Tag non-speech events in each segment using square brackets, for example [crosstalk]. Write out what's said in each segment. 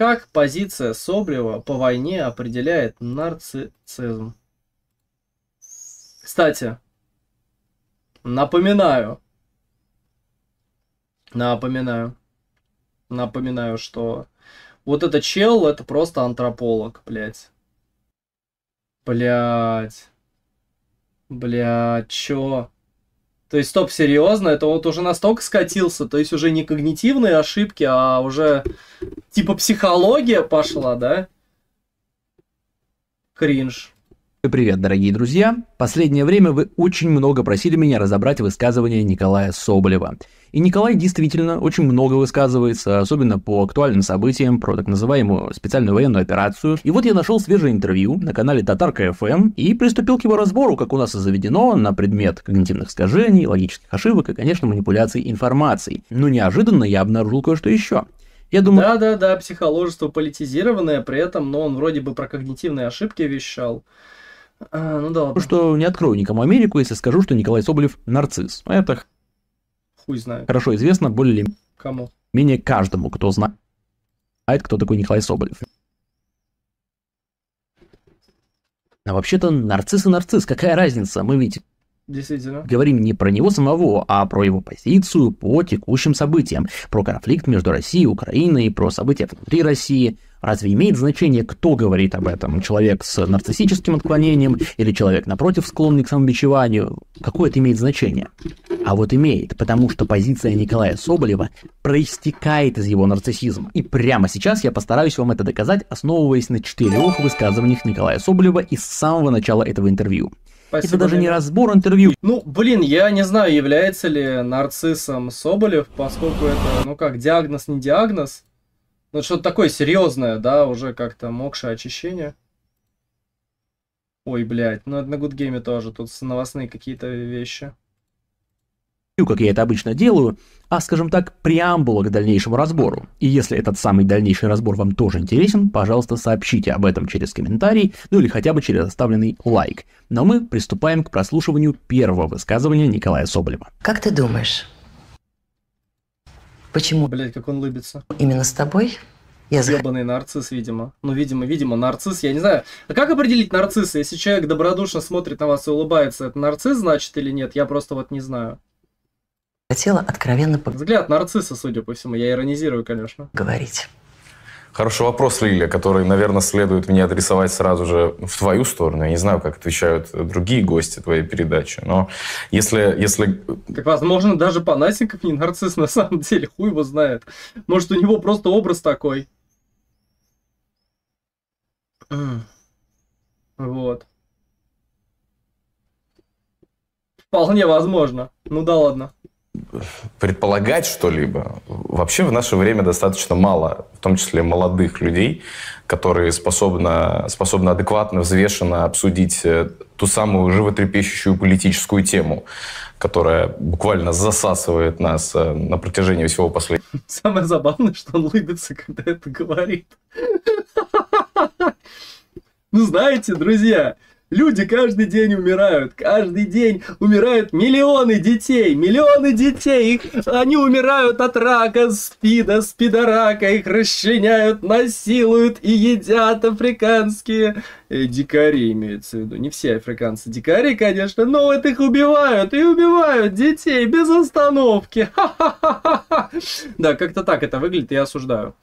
Как позиция Соболева по войне определяет нарциссизм. Кстати, напоминаю, напоминаю, напоминаю, что вот это чел, это просто антрополог, блядь. Блядь. Блядь, чё? То есть, стоп, серьезно, это вот уже настолько скатился, то есть уже не когнитивные ошибки, а уже типа психология пошла, да? Кринж. Привет, дорогие друзья! Последнее время вы очень много просили меня разобрать высказывания Николая Соболева. И Николай действительно очень много высказывается, особенно по актуальным событиям, про так называемую специальную военную операцию. И вот я нашел свежее интервью на канале Татарка FM эм и приступил к его разбору, как у нас и заведено, на предмет когнитивных искажений, логических ошибок и, конечно, манипуляций информацией. Но неожиданно я обнаружил кое-что еще. Я думаю... Да, да, да, психоложество политизированное, при этом, но ну, он вроде бы про когнитивные ошибки вещал. А, ну да ладно. Что не открою никому Америку, если скажу, что Николай Соболев нарцисс. Ну, это хуй знает. Хорошо известно более Кому? менее каждому, кто знает, кто такой Николай Соболев. А вообще-то нарцисс и нарцисс, какая разница? Мы ведь Действительно. Говорим не про него самого, а про его позицию по текущим событиям, про конфликт между Россией и Украиной, про события внутри России. Разве имеет значение, кто говорит об этом? Человек с нарциссическим отклонением или человек, напротив, склонный к самобичеванию? Какое это имеет значение? А вот имеет, потому что позиция Николая Соболева проистекает из его нарциссизма. И прямо сейчас я постараюсь вам это доказать, основываясь на четырех высказываниях Николая Соболева из самого начала этого интервью. Спасибо, это даже не разбор интервью. Ну, блин, я не знаю, является ли нарциссом Соболев, поскольку это, ну как, диагноз не диагноз. Ну, что-то такое серьезное, да, уже как-то мокшее очищение. Ой, блядь, ну это на Гудгейме тоже, тут новостные какие-то вещи как я это обычно делаю, а, скажем так, преамбула к дальнейшему разбору. И если этот самый дальнейший разбор вам тоже интересен, пожалуйста, сообщите об этом через комментарий, ну или хотя бы через оставленный лайк. Но ну а мы приступаем к прослушиванию первого высказывания Николая Соболева. Как ты думаешь, почему... Блять, как он улыбится. Именно с тобой? Я зах... Ебаный нарцисс, видимо. Ну, видимо, видимо, нарцисс, я не знаю. А как определить нарцисса? Если человек добродушно смотрит на вас и улыбается, это нарцисс, значит, или нет? Я просто вот не знаю хотела откровенно поговорить. Взгляд нарцисса, судя по всему. Я иронизирую, конечно. Говорить. Хороший вопрос, Лилия, который, наверное, следует мне адресовать сразу же в твою сторону. Я не знаю, как отвечают другие гости твоей передачи, но если... если... Так, возможно, даже Панасенков не нарцисс на самом деле, хуй его знает. Может, у него просто образ такой. Вот. Вполне возможно. Ну да ладно предполагать что-либо. Вообще в наше время достаточно мало, в том числе молодых людей, которые способны, способны адекватно, взвешенно обсудить э, ту самую животрепещущую политическую тему, которая буквально засасывает нас э, на протяжении всего последнего. Самое забавное, что он улыбится, когда это говорит. [laughs] Ну, знаете, друзья, Люди каждый день умирают, каждый день умирают миллионы детей, миллионы детей. Их, они умирают от рака, спида, спидорака, их расчленяют, насилуют и едят африканские э, дикари, имеется в виду. Не все африканцы дикари, конечно, но вот их убивают и убивают детей без остановки. [laughs] Да, как-то так это выглядит, я осуждаю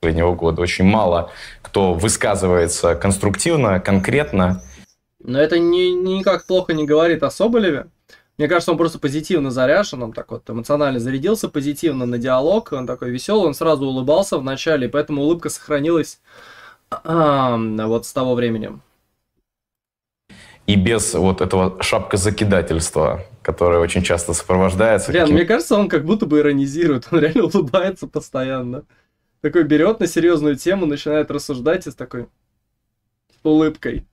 последнего года. Очень мало кто высказывается конструктивно, конкретно. Но это ни, никак плохо не говорит о Соболеве. Мне кажется, он просто позитивно заряжен, он так вот эмоционально зарядился позитивно на диалог, он такой веселый, он сразу улыбался в начале, и поэтому улыбка сохранилась а, вот с того времени. И без вот этого шапка закидательства, которое очень часто сопровождается. Блин, каким... Ну, мне кажется, он как будто бы иронизирует, он реально улыбается постоянно такой берет на серьезную тему, начинает рассуждать и с такой улыбкой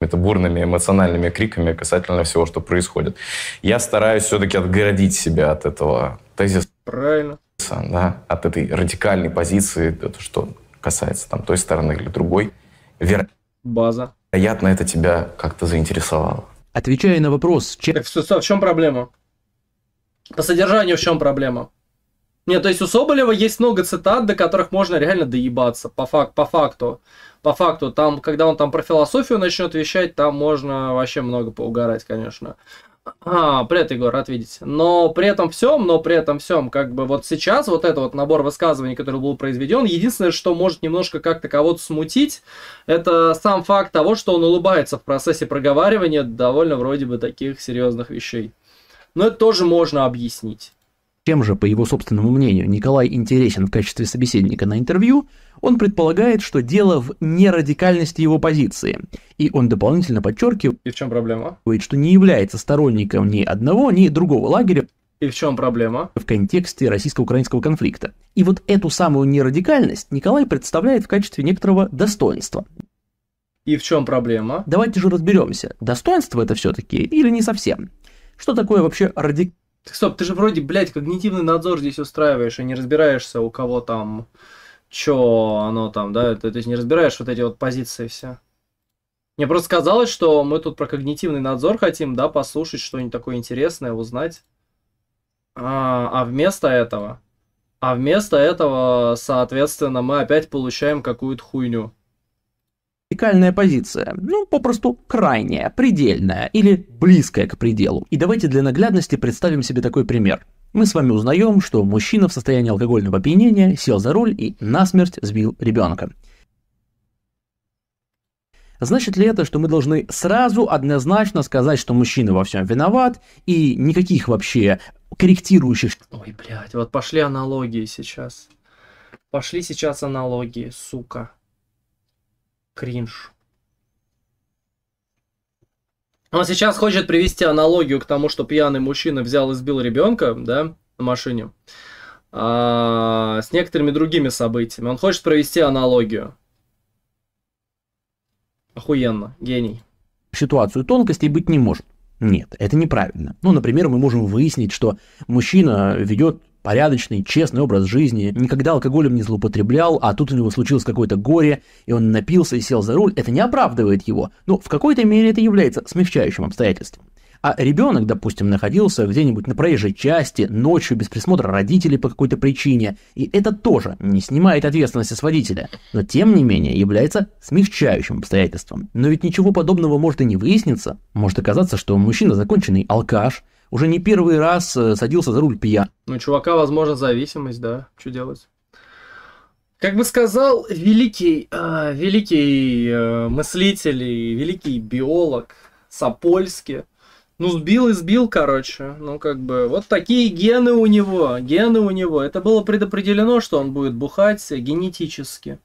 это бурными эмоциональными криками касательно всего, что происходит. Я стараюсь все-таки отгородить себя от этого тезиса. Правильно. Да, от этой радикальной позиции, то, что касается там той стороны или другой. Вер... База. Вероятно, это тебя как-то заинтересовало. Отвечая на вопрос, чем... Так, в чем проблема? По содержанию в чем проблема? Нет, то есть у Соболева есть много цитат, до которых можно реально доебаться, по, фак, по факту. По факту, там, когда он там про философию начнет вещать, там можно вообще много поугарать, конечно. А, привет, Егор, рад видеть. Но при этом всем, но при этом всем, как бы вот сейчас вот этот вот набор высказываний, который был произведен, единственное, что может немножко как-то кого-то смутить, это сам факт того, что он улыбается в процессе проговаривания довольно вроде бы таких серьезных вещей. Но это тоже можно объяснить. Чем же, по его собственному мнению, Николай интересен в качестве собеседника на интервью, он предполагает, что дело в нерадикальности его позиции. И он дополнительно подчеркивает, и в чем проблема? что не является сторонником ни одного, ни другого лагеря. И в чем проблема? В контексте российско-украинского конфликта. И вот эту самую нерадикальность Николай представляет в качестве некоторого достоинства. И в чем проблема? Давайте же разберемся, достоинство это все-таки или не совсем. Что такое вообще радикальность? Так стоп, ты же вроде, блядь, когнитивный надзор здесь устраиваешь, и а не разбираешься, у кого там, чё оно там, да? Ты, то есть не разбираешь вот эти вот позиции все. Мне просто казалось, что мы тут про когнитивный надзор хотим, да, послушать что-нибудь такое интересное, узнать. А, а вместо этого... А вместо этого, соответственно, мы опять получаем какую-то хуйню. Радикальная позиция, ну, попросту крайняя, предельная или близкая к пределу. И давайте для наглядности представим себе такой пример. Мы с вами узнаем, что мужчина в состоянии алкогольного опьянения сел за руль и насмерть сбил ребенка. Значит ли это, что мы должны сразу однозначно сказать, что мужчина во всем виноват, и никаких вообще корректирующих... Ой, блядь, вот пошли аналогии сейчас. Пошли сейчас аналогии, сука. Кринж. Он сейчас хочет привести аналогию к тому, что пьяный мужчина взял и сбил ребенка, да, на машине, а, с некоторыми другими событиями. Он хочет провести аналогию. Охуенно, гений. Ситуацию тонкостей быть не может. Нет, это неправильно. Ну, например, мы можем выяснить, что мужчина ведет порядочный, честный образ жизни, никогда алкоголем не злоупотреблял, а тут у него случилось какое-то горе, и он напился и сел за руль, это не оправдывает его, но ну, в какой-то мере это является смягчающим обстоятельством. А ребенок, допустим, находился где-нибудь на проезжей части, ночью, без присмотра родителей по какой-то причине, и это тоже не снимает ответственности с водителя, но тем не менее является смягчающим обстоятельством. Но ведь ничего подобного может и не выясниться. Может оказаться, что мужчина законченный алкаш, уже не первый раз э, садился за руль пьян. Ну, чувака, возможно, зависимость, да, что делать? Как бы сказал великий, э, великий э, мыслитель и великий биолог Сапольский, ну, сбил и сбил, короче. Ну, как бы, вот такие гены у него, гены у него. Это было предопределено, что он будет бухать генетически.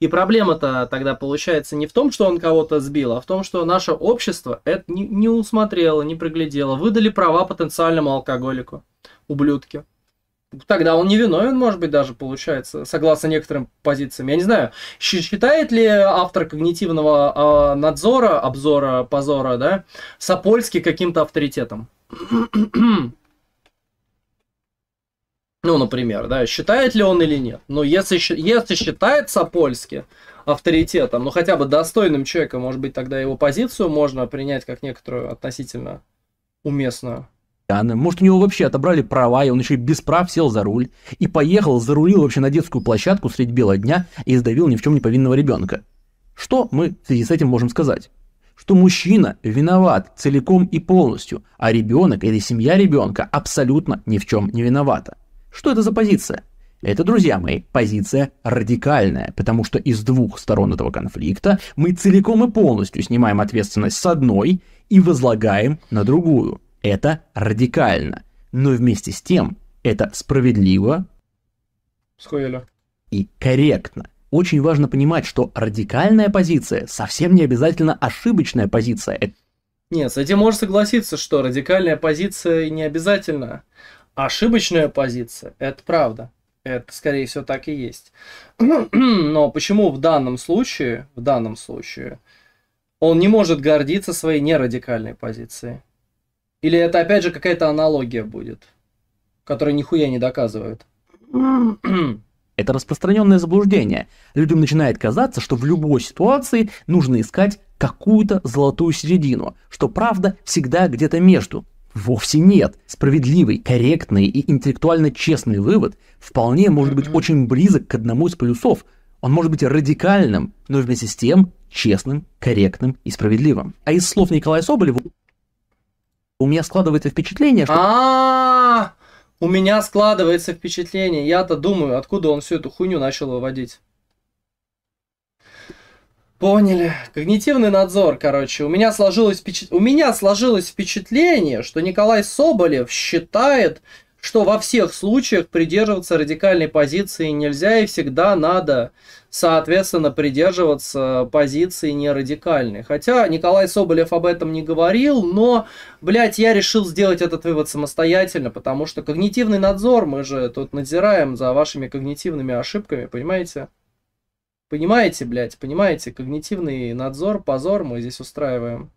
И проблема-то тогда получается не в том, что он кого-то сбил, а в том, что наше общество это не, не усмотрело, не приглядело. Выдали права потенциальному алкоголику, ублюдке. Тогда он не виновен, может быть, даже получается, согласно некоторым позициям. Я не знаю, считает ли автор когнитивного э, надзора, обзора, позора, да, Сапольский каким-то авторитетом? Ну, например, да, считает ли он или нет. Но если, если считает Сапольски авторитетом, ну хотя бы достойным человека, может быть, тогда его позицию можно принять как некоторую относительно уместную. Ну, может, у него вообще отобрали права, и он еще и без прав сел за руль, и поехал, зарулил вообще на детскую площадку средь бела дня и сдавил ни в чем не повинного ребенка. Что мы в связи с этим можем сказать? Что мужчина виноват целиком и полностью, а ребенок или семья ребенка абсолютно ни в чем не виновата. Что это за позиция? Это, друзья мои, позиция радикальная, потому что из двух сторон этого конфликта мы целиком и полностью снимаем ответственность с одной и возлагаем на другую. Это радикально, но вместе с тем это справедливо Схуяля. и корректно. Очень важно понимать, что радикальная позиция совсем не обязательно ошибочная позиция. Нет, с этим можно согласиться, что радикальная позиция не обязательно Ошибочная позиция, это правда. Это, скорее всего, так и есть. [clears throat] Но почему в данном случае, в данном случае, он не может гордиться своей нерадикальной позицией? Или это, опять же, какая-то аналогия будет, которая нихуя не доказывает? [clears throat] Это распространенное заблуждение. Людям начинает казаться, что в любой ситуации нужно искать какую-то золотую середину, что правда всегда где-то между, Вовсе нет. Справедливый, корректный и интеллектуально честный вывод вполне может быть очень близок к одному из плюсов. Он может быть радикальным, но вместе с тем честным, корректным и справедливым. А из слов Николая Соболева у меня складывается впечатление, что... у меня складывается впечатление. Я-то думаю, откуда он всю эту хуйню начал выводить. Поняли. Когнитивный надзор, короче. У меня, сложилось впечат... у меня сложилось впечатление, что Николай Соболев считает, что во всех случаях придерживаться радикальной позиции нельзя и всегда надо, соответственно, придерживаться позиции нерадикальной. Хотя Николай Соболев об этом не говорил, но, блядь, я решил сделать этот вывод самостоятельно, потому что когнитивный надзор, мы же тут надзираем за вашими когнитивными ошибками, понимаете? Понимаете, блядь, понимаете, когнитивный надзор, позор мы здесь устраиваем.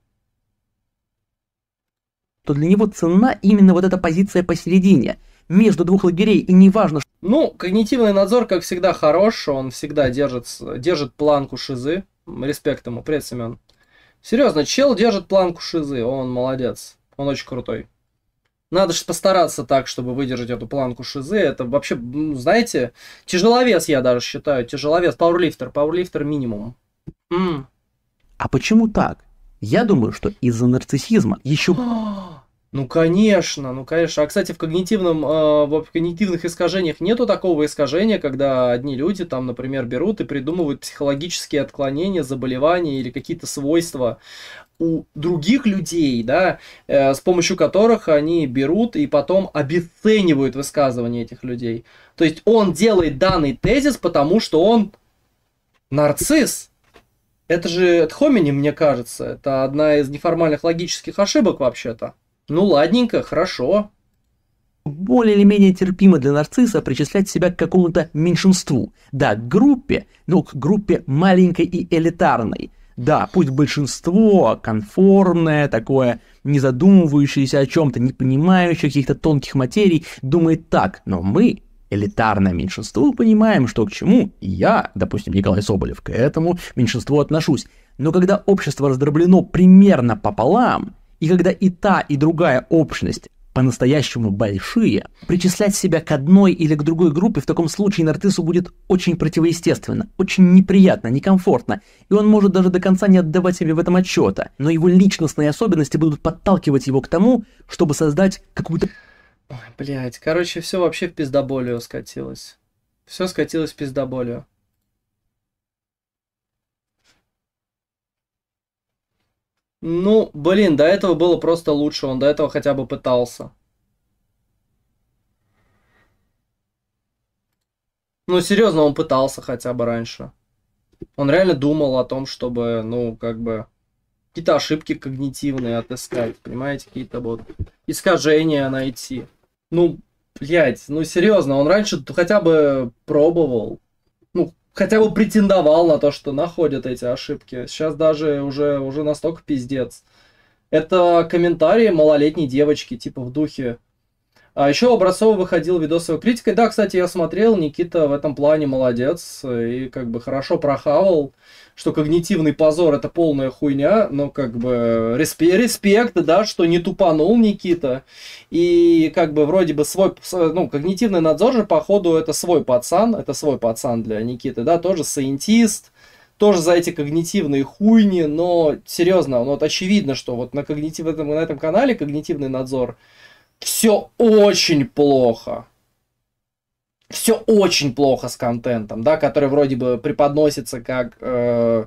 То для него цена именно вот эта позиция посередине, между двух лагерей, и неважно, что... Ну, когнитивный надзор, как всегда, хорош, он всегда держит, держит планку шизы. Респект ему, привет, Семен. Серьезно, чел держит планку шизы, он молодец, он очень крутой. Надо же постараться так, чтобы выдержать эту планку шизы. Это вообще, ну, знаете, тяжеловес я даже считаю. Тяжеловес, пауэрлифтер, пауэрлифтер минимум. Mm. А почему так? Я думаю, что из-за нарциссизма еще... [gasps] Ну, конечно, ну, конечно. А, кстати, в, когнитивном, э, в когнитивных искажениях нету такого искажения, когда одни люди, там, например, берут и придумывают психологические отклонения, заболевания или какие-то свойства у других людей, да, э, с помощью которых они берут и потом обесценивают высказывания этих людей. То есть он делает данный тезис, потому что он нарцисс. Это же Тхомини, мне кажется. Это одна из неформальных логических ошибок вообще-то. Ну ладненько, хорошо. Более или менее терпимо для нарцисса причислять себя к какому-то меньшинству. Да, к группе, но к группе маленькой и элитарной – да, пусть большинство конформное, такое не задумывающееся о чем-то, не понимающее каких-то тонких материй, думает так, но мы, элитарное меньшинство, понимаем, что к чему, и я, допустим, Николай Соболев, к этому меньшинству отношусь. Но когда общество раздроблено примерно пополам, и когда и та, и другая общность по-настоящему большие, причислять себя к одной или к другой группе в таком случае нарциссу будет очень противоестественно, очень неприятно, некомфортно, и он может даже до конца не отдавать себе в этом отчета, но его личностные особенности будут подталкивать его к тому, чтобы создать какую-то... Блять, короче, все вообще в пиздоболию скатилось. Все скатилось в пиздоболию. Ну, блин, до этого было просто лучше, он до этого хотя бы пытался. Ну, серьезно, он пытался хотя бы раньше. Он реально думал о том, чтобы, ну, как бы, какие-то ошибки когнитивные отыскать, понимаете, какие-то вот искажения найти. Ну, блядь, ну серьезно, он раньше хотя бы пробовал хотя бы претендовал на то, что находят эти ошибки. Сейчас даже уже, уже настолько пиздец. Это комментарии малолетней девочки, типа в духе а еще Образцова выходил видос критикой. Да, кстати, я смотрел, Никита в этом плане молодец и как бы хорошо прохавал, что когнитивный позор это полная хуйня, но как бы респе респект, да, что не тупанул Никита. И как бы вроде бы свой, ну, когнитивный надзор же, походу, это свой пацан, это свой пацан для Никиты, да, тоже саентист, тоже за эти когнитивные хуйни, но серьезно, ну, вот очевидно, что вот на, когнитив... на этом канале когнитивный надзор – все очень плохо. Все очень плохо с контентом, да, который вроде бы преподносится как э,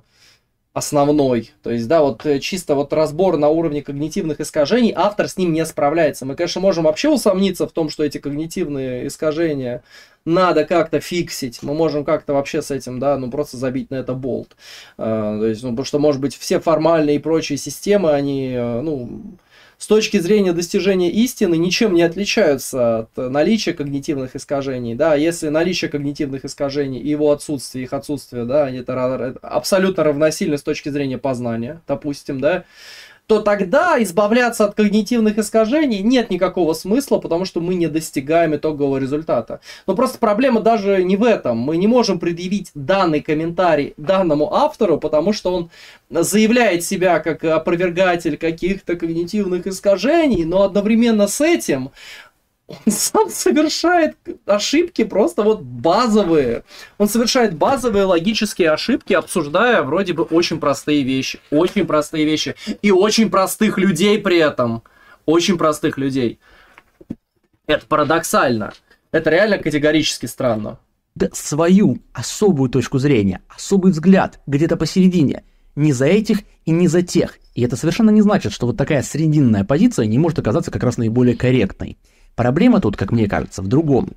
основной. То есть, да, вот э, чисто вот разбор на уровне когнитивных искажений, автор с ним не справляется. Мы, конечно, можем вообще усомниться в том, что эти когнитивные искажения надо как-то фиксить, мы можем как-то вообще с этим, да, ну просто забить на это болт. Э, то есть, ну, потому что, может быть, все формальные и прочие системы, они, э, ну, с точки зрения достижения истины ничем не отличаются от э, наличия когнитивных искажений. Да? Если наличие когнитивных искажений и его отсутствие, их отсутствие, да, это абсолютно равносильно с точки зрения познания, допустим, да, то тогда избавляться от когнитивных искажений нет никакого смысла, потому что мы не достигаем итогового результата. Но просто проблема даже не в этом. Мы не можем предъявить данный комментарий данному автору, потому что он заявляет себя как опровергатель каких-то когнитивных искажений, но одновременно с этим он сам совершает ошибки просто вот базовые. Он совершает базовые логические ошибки, обсуждая вроде бы очень простые вещи. Очень простые вещи. И очень простых людей при этом. Очень простых людей. Это парадоксально. Это реально категорически странно. Да свою особую точку зрения, особый взгляд где-то посередине. Не за этих и не за тех. И это совершенно не значит, что вот такая срединная позиция не может оказаться как раз наиболее корректной. Проблема тут, как мне кажется, в другом.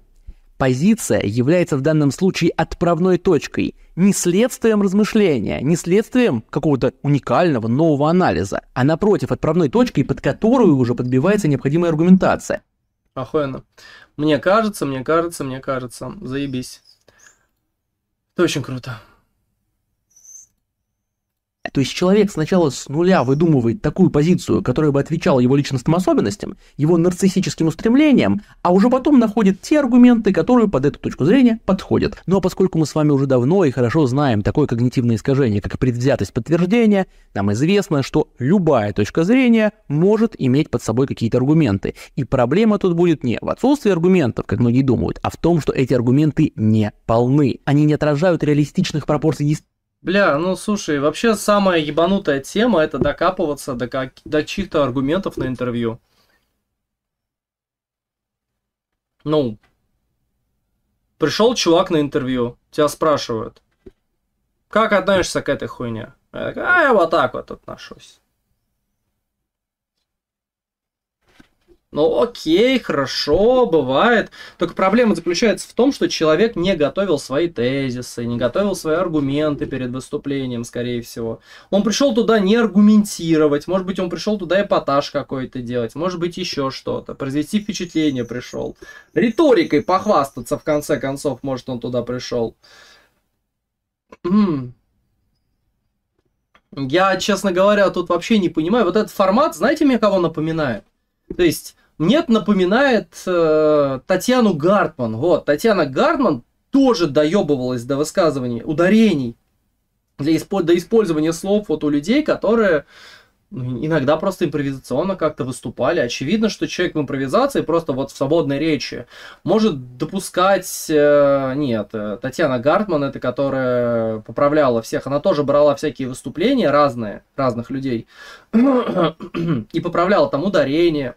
Позиция является в данном случае отправной точкой, не следствием размышления, не следствием какого-то уникального нового анализа, а напротив отправной точкой, под которую уже подбивается необходимая аргументация. Охуенно. Мне кажется, мне кажется, мне кажется. Заебись. Это очень круто. То есть человек сначала с нуля выдумывает такую позицию, которая бы отвечала его личностным особенностям, его нарциссическим устремлениям, а уже потом находит те аргументы, которые под эту точку зрения подходят. Но ну, а поскольку мы с вами уже давно и хорошо знаем такое когнитивное искажение, как предвзятость подтверждения, нам известно, что любая точка зрения может иметь под собой какие-то аргументы. И проблема тут будет не в отсутствии аргументов, как многие думают, а в том, что эти аргументы не полны. Они не отражают реалистичных пропорций Бля, ну слушай, вообще самая ебанутая тема это докапываться до, как... до чьих-то аргументов на интервью. Ну, пришел чувак на интервью, тебя спрашивают, как относишься к этой хуйне? Я такой, а я вот так вот отношусь. Ну окей, хорошо, бывает. Только проблема заключается в том, что человек не готовил свои тезисы, не готовил свои аргументы перед выступлением, скорее всего. Он пришел туда не аргументировать, может быть, он пришел туда эпатаж какой-то делать, может быть, еще что-то, произвести впечатление пришел. Риторикой похвастаться, в конце концов, может, он туда пришел. Я, честно говоря, тут вообще не понимаю. Вот этот формат, знаете, мне кого напоминает? То есть нет, напоминает э, Татьяну Гартман. Вот, Татьяна Гартман тоже доебывалась до высказываний, ударений, для до использования слов вот у людей, которые ну, иногда просто импровизационно как-то выступали. Очевидно, что человек в импровизации просто вот в свободной речи может допускать... Э, нет, э, Татьяна Гартман, это которая поправляла всех, она тоже брала всякие выступления разные, разных людей, [coughs] и поправляла там ударения,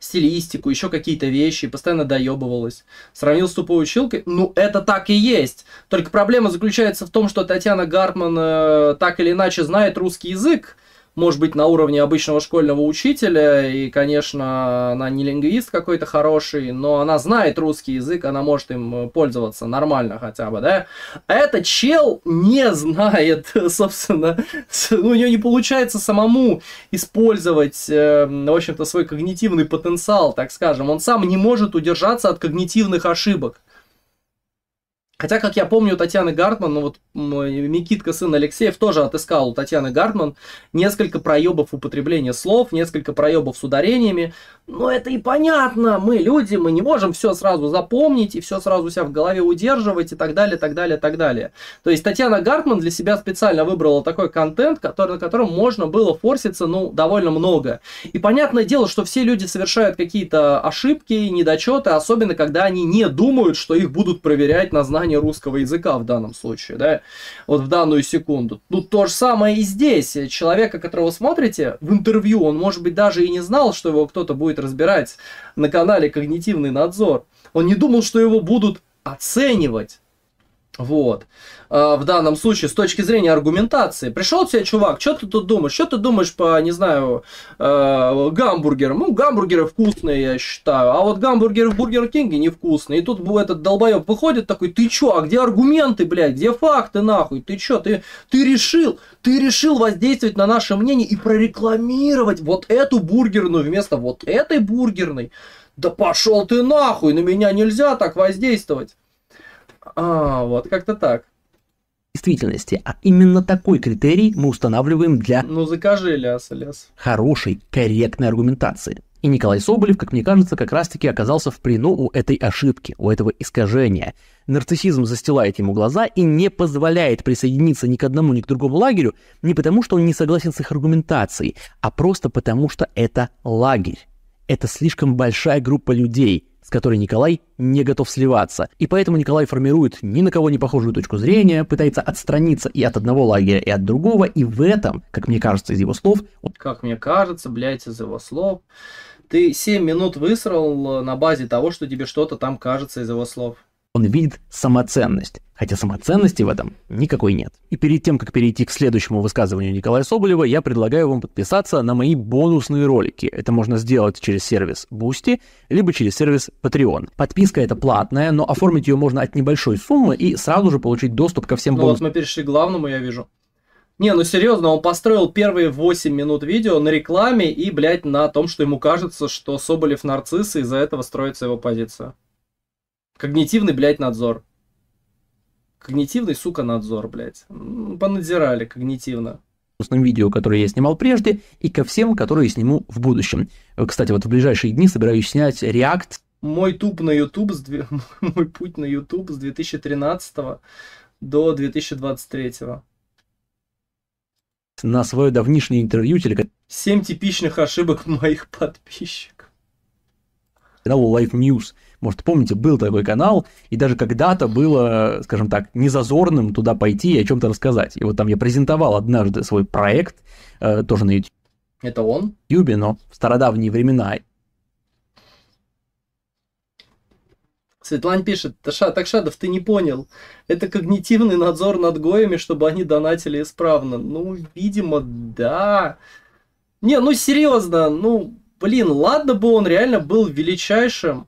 стилистику, еще какие-то вещи, постоянно доебывалась. Сравнил с тупой училкой. Ну, это так и есть. Только проблема заключается в том, что Татьяна Гартман э, так или иначе знает русский язык, может быть, на уровне обычного школьного учителя, и, конечно, она не лингвист какой-то хороший, но она знает русский язык, она может им э, пользоваться нормально хотя бы, да? А этот чел не знает, [laughs] собственно, ну, у нее не получается самому использовать, э, в общем-то, свой когнитивный потенциал, так скажем. Он сам не может удержаться от когнитивных ошибок. Хотя, как я помню, Татьяна Гартман, ну вот Микитка, сын Алексеев, тоже отыскал у Татьяны Гартман несколько проебов употребления слов, несколько проебов с ударениями. Но это и понятно, мы люди, мы не можем все сразу запомнить и все сразу себя в голове удерживать и так далее, так далее, так далее. То есть Татьяна Гартман для себя специально выбрала такой контент, который, на котором можно было форситься, ну, довольно много. И понятное дело, что все люди совершают какие-то ошибки, недочеты, особенно когда они не думают, что их будут проверять на знание знание русского языка в данном случае, да, вот в данную секунду. Ну, то же самое и здесь. Человека, которого смотрите в интервью, он, может быть, даже и не знал, что его кто-то будет разбирать на канале «Когнитивный надзор». Он не думал, что его будут оценивать. Вот. Э, в данном случае с точки зрения аргументации. Пришел тебе чувак, что ты тут думаешь? Что ты думаешь по, не знаю, э, гамбургерам? Ну, гамбургеры вкусные, я считаю. А вот гамбургеры в Бургер Кинге невкусные. И тут этот долбоеб выходит такой, ты чё, а где аргументы, блядь? Где факты, нахуй? Ты чё, ты, ты решил, ты решил воздействовать на наше мнение и прорекламировать вот эту бургерную вместо вот этой бургерной? Да пошел ты нахуй, на меня нельзя так воздействовать. А, вот как-то так действительности. А именно такой критерий мы устанавливаем для... Ну закажи ляс, ляс. Хорошей, корректной аргументации. И Николай Соболев, как мне кажется, как раз-таки оказался в плену у этой ошибки, у этого искажения. Нарциссизм застилает ему глаза и не позволяет присоединиться ни к одному, ни к другому лагерю не потому, что он не согласен с их аргументацией, а просто потому, что это лагерь. Это слишком большая группа людей, с которой Николай не готов сливаться. И поэтому Николай формирует ни на кого не похожую точку зрения, пытается отстраниться и от одного лагеря, и от другого, и в этом, как мне кажется из его слов... Он... Как мне кажется, блядь, из его слов... Ты 7 минут высрал э, на базе того, что тебе что-то там кажется из его слов. Он видит самоценность хотя самоценности в этом никакой нет. И перед тем, как перейти к следующему высказыванию Николая Соболева, я предлагаю вам подписаться на мои бонусные ролики. Это можно сделать через сервис Boosty, либо через сервис Patreon. Подписка это платная, но оформить ее можно от небольшой суммы и сразу же получить доступ ко всем ну бонусам. вот мы перешли к главному, я вижу. Не, ну серьезно, он построил первые 8 минут видео на рекламе и, блядь, на том, что ему кажется, что Соболев нарцисс, и из-за этого строится его позиция. Когнитивный, блядь, надзор. Когнитивный, сука, надзор, блядь. Понадзирали когнитивно бонусным видео, которые я снимал прежде, и ко всем, которые сниму в будущем. Кстати, вот в ближайшие дни собираюсь снять реакт. Мой туп на YouTube, с дв... [laughs] мой путь на YouTube с 2013 до 2023. На свое давнишнее интервью телек... 7 типичных ошибок моих подписчиков. Каналу Life News. Может, помните, был такой канал, и даже когда-то было, скажем так, незазорным туда пойти и о чем-то рассказать. И вот там я презентовал однажды свой проект, э, тоже на YouTube. Это он? Ютубе, но в стародавние времена. Светлан пишет, Таша, так Шадов, ты не понял. Это когнитивный надзор над гоями, чтобы они донатили исправно. Ну, видимо, да. Не, ну серьезно, ну, блин, ладно бы он реально был величайшим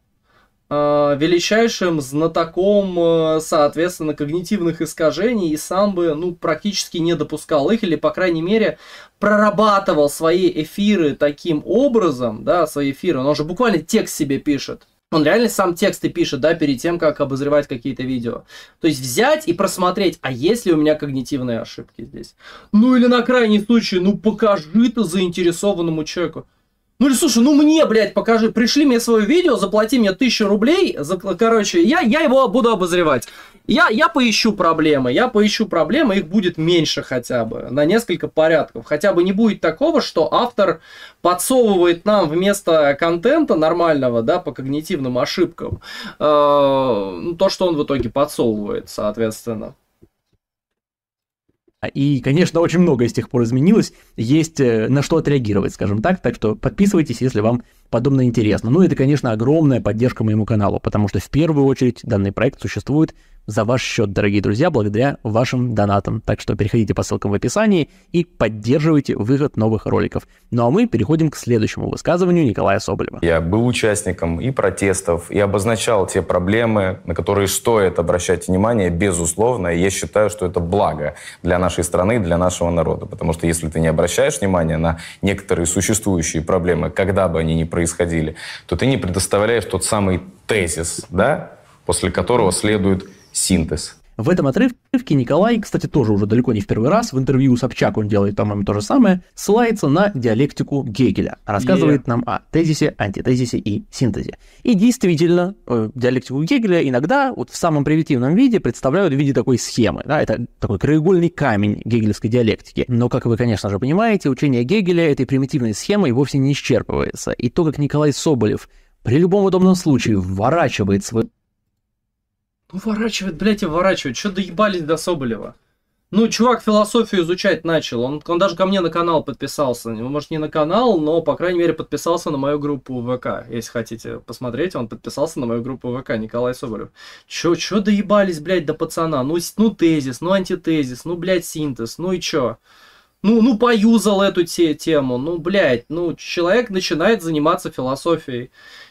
Э, величайшим знатоком, э, соответственно, когнитивных искажений и сам бы, ну, практически не допускал их, или, по крайней мере, прорабатывал свои эфиры таким образом, да, свои эфиры, он же буквально текст себе пишет, он реально сам тексты пишет, да, перед тем, как обозревать какие-то видео. То есть взять и просмотреть, а есть ли у меня когнитивные ошибки здесь. Ну или на крайний случай, ну покажи то заинтересованному человеку. Ну или слушай, ну мне, блядь, покажи, пришли мне свое видео, заплати мне тысячу рублей, за, короче, я, я его буду обозревать. Я, я поищу проблемы, я поищу проблемы, их будет меньше хотя бы, на несколько порядков. Хотя бы не будет такого, что автор подсовывает нам вместо контента нормального, да, по когнитивным ошибкам, э, ну, то, что он в итоге подсовывает, соответственно. А, и, конечно, очень многое с тех пор изменилось, есть э, на что отреагировать, скажем так, так что подписывайтесь, если вам подобное интересно. Ну, это, конечно, огромная поддержка моему каналу, потому что в первую очередь данный проект существует за ваш счет, дорогие друзья, благодаря вашим донатам. Так что переходите по ссылкам в описании и поддерживайте выход новых роликов. Ну а мы переходим к следующему высказыванию Николая Соболева. Я был участником и протестов, и обозначал те проблемы, на которые стоит обращать внимание, безусловно. И я считаю, что это благо для нашей страны, для нашего народа. Потому что если ты не обращаешь внимания на некоторые существующие проблемы, когда бы они ни происходили, происходили, то ты не предоставляешь тот самый тезис, да, после которого следует синтез. В этом отрывке Николай, кстати, тоже уже далеко не в первый раз, в интервью с Собчак он делает, по-моему, то же самое, ссылается на диалектику Гегеля, рассказывает yeah. нам о тезисе, антитезисе и синтезе. И действительно, э, диалектику Гегеля иногда вот в самом примитивном виде представляют в виде такой схемы. Да, это такой краеугольный камень гегельской диалектики. Но, как вы, конечно же, понимаете, учение Гегеля этой примитивной схемой вовсе не исчерпывается. И то, как Николай Соболев при любом удобном случае вворачивает свой Поворачивает, блядь, и выворачивает. Что доебались до Соболева? Ну, чувак философию изучать начал. Он, он даже ко мне на канал подписался. Ну, может, не на канал, но, по крайней мере, подписался на мою группу ВК. Если хотите посмотреть, он подписался на мою группу ВК, Николай Соболев. Чё, чё доебались, блядь, до пацана? Ну, ну тезис, ну антитезис, ну, блядь, синтез, ну и чё? Ну, ну, поюзал эту те, тему, ну, блядь, ну, человек начинает заниматься философией.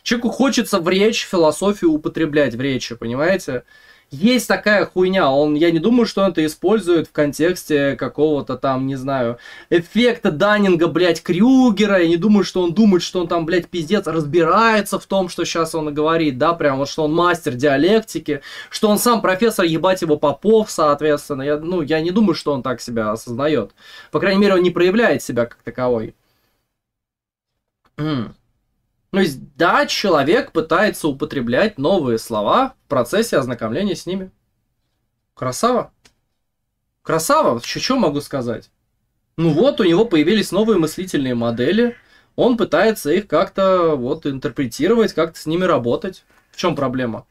Человеку хочется в речь философию употреблять в речи, понимаете? Есть такая хуйня, он, я не думаю, что он это использует в контексте какого-то там, не знаю, эффекта Даннинга, блядь, Крюгера, я не думаю, что он думает, что он там, блядь, пиздец, разбирается в том, что сейчас он говорит, да, прям вот, что он мастер диалектики, что он сам профессор, ебать его, Попов, соответственно, я, ну, я не думаю, что он так себя осознает, по крайней мере, он не проявляет себя как таковой. То есть, да, человек пытается употреблять новые слова в процессе ознакомления с ними. Красава. Красава, еще что могу сказать? Ну вот, у него появились новые мыслительные модели, он пытается их как-то вот интерпретировать, как-то с ними работать. В чем проблема?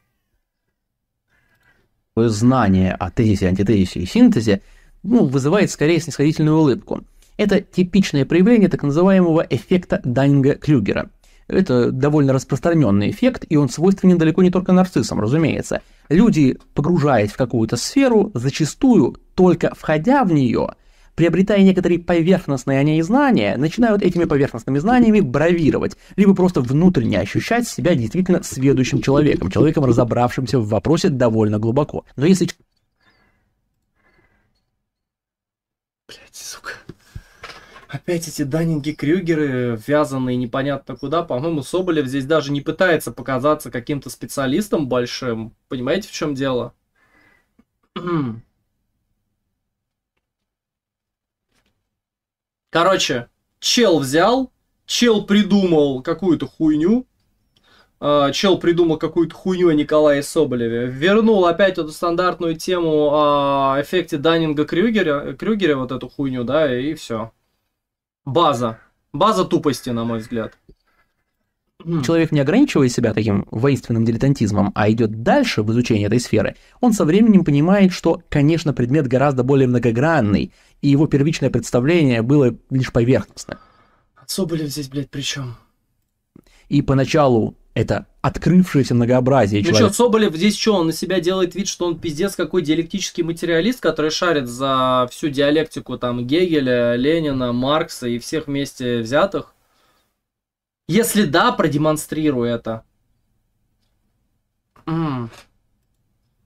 Знание о тезисе, антитезисе и синтезе ну, вызывает скорее снисходительную улыбку. Это типичное проявление так называемого эффекта Даннинга-Крюгера клюгера это довольно распространенный эффект, и он свойственен далеко не только нарциссам, разумеется. Люди, погружаясь в какую-то сферу, зачастую, только входя в нее, приобретая некоторые поверхностные о ней знания, начинают этими поверхностными знаниями бравировать, либо просто внутренне ощущать себя действительно сведущим человеком, человеком, разобравшимся в вопросе довольно глубоко. Но если... Блять, опять эти Даннинги Крюгеры, вязаные непонятно куда. По-моему, Соболев здесь даже не пытается показаться каким-то специалистом большим. Понимаете, в чем дело? [clears throat] Короче, чел взял, чел придумал какую-то хуйню, а, Чел придумал какую-то хуйню о Николае Соболеве. Вернул опять эту стандартную тему о эффекте Даннинга Крюгера, Крюгера вот эту хуйню, да, и все. База. База тупости, на мой взгляд. Человек не ограничивает себя таким воинственным дилетантизмом, а идет дальше в изучении этой сферы, он со временем понимает, что, конечно, предмет гораздо более многогранный, и его первичное представление было лишь поверхностно. Соболев здесь, блядь, при чем? И поначалу это открывшееся многообразие. Ну человека. что, Соболев здесь что, он на себя делает вид, что он пиздец какой диалектический материалист, который шарит за всю диалектику там Гегеля, Ленина, Маркса и всех вместе взятых? Если да, продемонстрирую это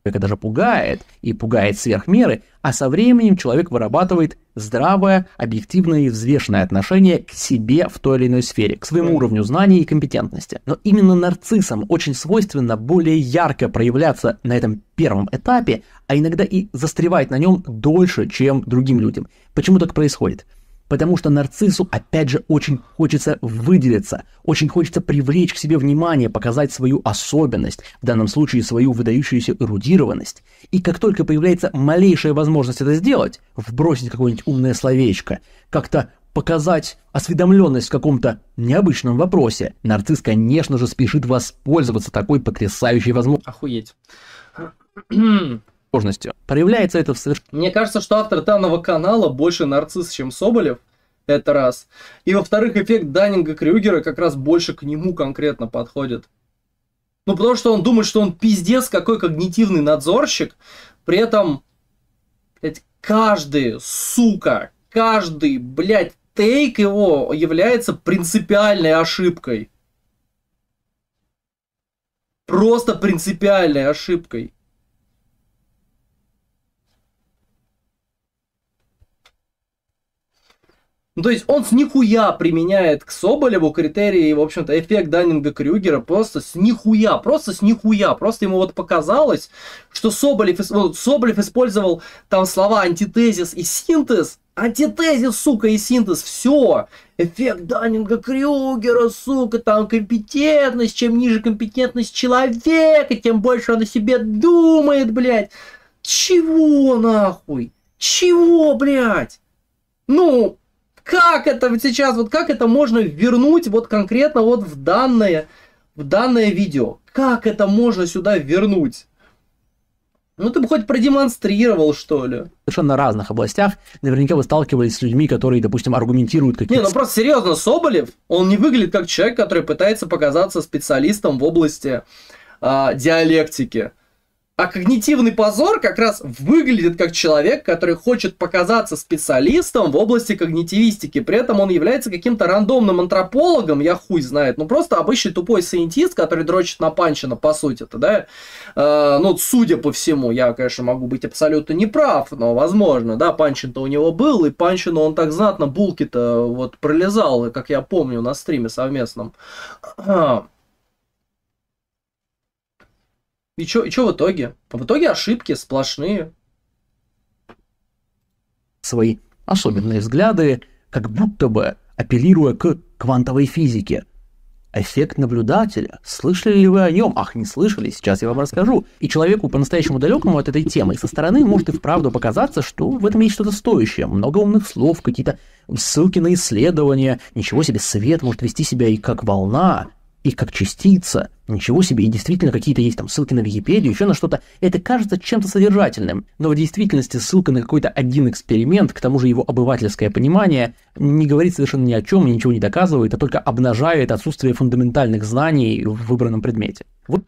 человека даже пугает, и пугает сверх меры, а со временем человек вырабатывает здравое, объективное и взвешенное отношение к себе в той или иной сфере, к своему уровню знаний и компетентности. Но именно нарциссам очень свойственно более ярко проявляться на этом первом этапе, а иногда и застревать на нем дольше, чем другим людям. Почему так происходит? потому что нарциссу, опять же, очень хочется выделиться, очень хочется привлечь к себе внимание, показать свою особенность, в данном случае свою выдающуюся эрудированность. И как только появляется малейшая возможность это сделать, вбросить какое-нибудь умное словечко, как-то показать осведомленность в каком-то необычном вопросе, нарцисс, конечно же, спешит воспользоваться такой потрясающей возможностью. Охуеть сложностью. Проявляется это в совершенно... Мне кажется, что автор данного канала больше нарцисс, чем Соболев. Это раз. И во-вторых, эффект Даннинга Крюгера как раз больше к нему конкретно подходит. Ну, потому что он думает, что он пиздец, какой когнитивный надзорщик. При этом, блядь, каждый, сука, каждый, блядь, тейк его является принципиальной ошибкой. Просто принципиальной ошибкой. Ну, то есть он с нихуя применяет к Соболеву критерии, в общем-то, эффект Даннинга-Крюгера просто с нихуя, просто с нихуя. Просто ему вот показалось, что Соболев, ну, Соболев использовал там слова антитезис и синтез, Антитезис, сука, и синтез, все. Эффект Даннинга Крюгера, сука, там компетентность. Чем ниже компетентность человека, тем больше он о себе думает, блядь. Чего нахуй? Чего, блядь? Ну, как это сейчас, вот как это можно вернуть вот конкретно вот в данное, в данное видео? Как это можно сюда вернуть? Ну ты бы хоть продемонстрировал, что ли. Совершенно разных областях. Наверняка вы сталкивались с людьми, которые, допустим, аргументируют какие-то... Не, ну просто серьезно, Соболев, он не выглядит как человек, который пытается показаться специалистом в области э, диалектики. А когнитивный позор как раз выглядит как человек, который хочет показаться специалистом в области когнитивистики. При этом он является каким-то рандомным антропологом, я хуй знает. Ну, просто обычный тупой сайентист, который дрочит на Панчина, по сути-то, да? Э, ну, судя по всему, я, конечно, могу быть абсолютно неправ, но возможно, да, Панчин-то у него был, и Панчину он так знатно булки-то вот пролезал, как я помню, на стриме совместном. [clears throat] И что и чё в итоге? В итоге ошибки сплошные. Свои особенные взгляды, как будто бы апеллируя к квантовой физике. Эффект наблюдателя. Слышали ли вы о нем? Ах, не слышали, сейчас я вам расскажу. И человеку по-настоящему далекому от этой темы со стороны может и вправду показаться, что в этом есть что-то стоящее. Много умных слов, какие-то ссылки на исследования. Ничего себе, свет может вести себя и как волна, и как частица. Ничего себе, и действительно какие-то есть там ссылки на Википедию, еще на что-то. Это кажется чем-то содержательным, но в действительности ссылка на какой-то один эксперимент, к тому же его обывательское понимание, не говорит совершенно ни о чем и ничего не доказывает, а только обнажает отсутствие фундаментальных знаний в выбранном предмете. Вот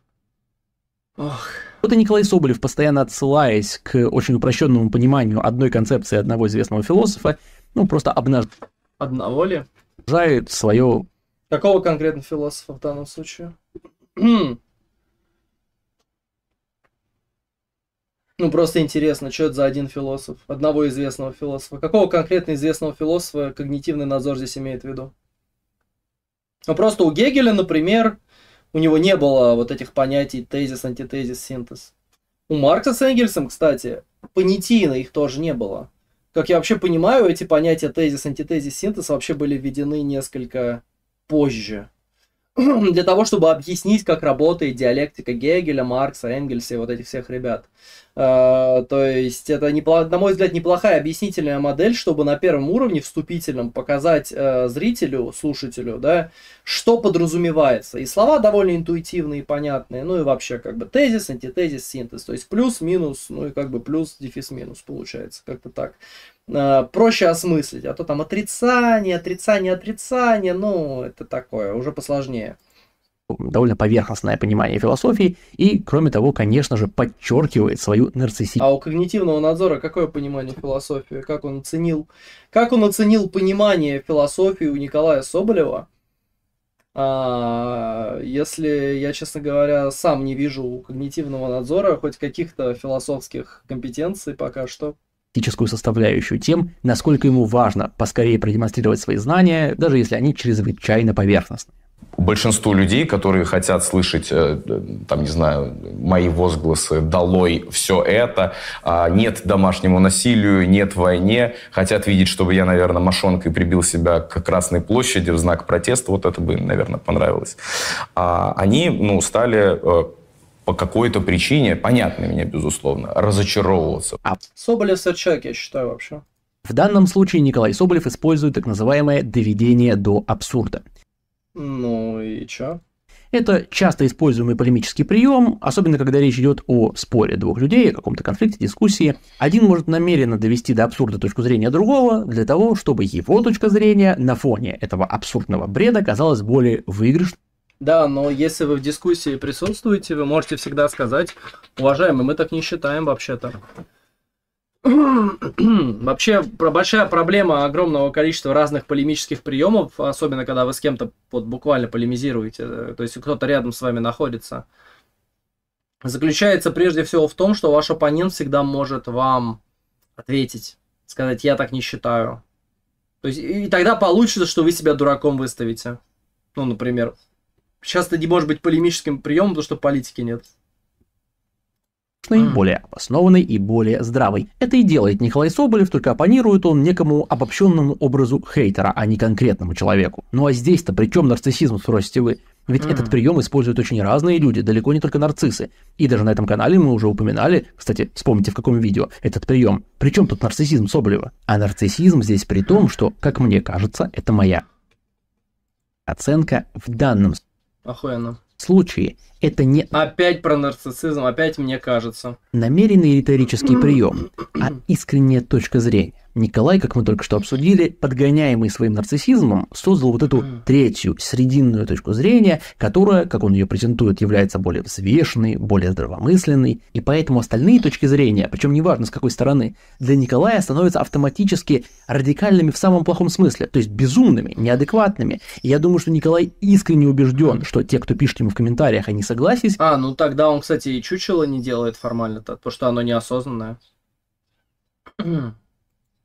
Ох. Вот и Николай Соболев, постоянно отсылаясь к очень упрощенному пониманию одной концепции одного известного философа, ну, просто обнаж... Одного ли? Обнажает свое... Какого конкретно философа в данном случае? [clears throat] Ну, просто интересно, что это за один философ? Одного известного философа. Какого конкретно известного философа когнитивный надзор здесь имеет в виду? Ну, просто у Гегеля, например, у него не было вот этих понятий тезис, антитезис, синтез. У Маркса с Энгельсом, кстати, понятийно их тоже не было. Как я вообще понимаю, эти понятия тезис, антитезис, синтез вообще были введены несколько позже. [clears throat] для того, чтобы объяснить, как работает диалектика Гегеля, Маркса, Энгельса и вот этих всех ребят. Э, то есть это, на мой взгляд, неплохая объяснительная модель, чтобы на первом уровне вступительном показать э, зрителю, слушателю, да, что подразумевается. И слова довольно интуитивные и понятные, ну и вообще как бы тезис, антитезис, синтез. То есть плюс, минус, ну и как бы плюс, дефис, минус получается, как-то так. Э, проще осмыслить. А то там отрицание, отрицание, отрицание, ну, это такое, уже посложнее довольно поверхностное понимание философии и, кроме того, конечно же, подчеркивает свою нарциссию. А у когнитивного надзора какое понимание философии? Как он оценил, как он оценил понимание философии у Николая Соболева? А, если я, честно говоря, сам не вижу у когнитивного надзора хоть каких-то философских компетенций пока что практическую составляющую тем, насколько ему важно поскорее продемонстрировать свои знания, даже если они чрезвычайно поверхностные большинству людей, которые хотят слышать, э, там, не знаю, мои возгласы «долой все это», а, «нет домашнему насилию», «нет войне», хотят видеть, чтобы я, наверное, мошонкой прибил себя к Красной площади в знак протеста, вот это бы, наверное, понравилось. А они, ну, стали э, по какой-то причине, понятно мне безусловно, разочаровываться. А Соболев Собчак, я считаю, вообще. В данном случае Николай Соболев использует так называемое доведение до абсурда. Ну и чё? Это часто используемый полемический прием, особенно когда речь идет о споре двух людей, о каком-то конфликте, дискуссии. Один может намеренно довести до абсурда точку зрения другого, для того, чтобы его точка зрения на фоне этого абсурдного бреда казалась более выигрышной да, но если вы в дискуссии присутствуете, вы можете всегда сказать, уважаемый, мы так не считаем вообще-то. [clears throat] Вообще, про большая проблема огромного количества разных полемических приемов, особенно когда вы с кем-то вот буквально полемизируете, э, то есть кто-то рядом с вами находится, заключается прежде всего в том, что ваш оппонент всегда может вам ответить, сказать, я так не считаю. То есть, и тогда получится, что вы себя дураком выставите. Ну, например, Сейчас это не может быть полемическим приемом, потому что политики нет. более обоснованной и более здравый. Это и делает Николай Соболев, только оппонирует он некому обобщенному образу хейтера, а не конкретному человеку. Ну а здесь-то при чем нарциссизм, спросите вы? Ведь mm. этот прием используют очень разные люди, далеко не только нарциссы. И даже на этом канале мы уже упоминали, кстати, вспомните в каком видео, этот прием. Причем тут нарциссизм Соболева? А нарциссизм здесь при том, что, как мне кажется, это моя оценка в данном случае Охуенно. случае это не Опять про нарциссизм, опять мне кажется. намеренный риторический прием, а [clears throat] искренняя точка зрения. Николай, как мы только что обсудили, подгоняемый своим нарциссизмом, создал вот эту третью, срединную точку зрения, которая, как он ее презентует, является более взвешенной, более здравомысленной, и поэтому остальные точки зрения, причем неважно с какой стороны, для Николая становятся автоматически радикальными в самом плохом смысле, то есть безумными, неадекватными. И я думаю, что Николай искренне убежден, что те, кто пишет ему в комментариях, они согласись. А, ну тогда он, кстати, и чучело не делает формально-то, потому что оно неосознанное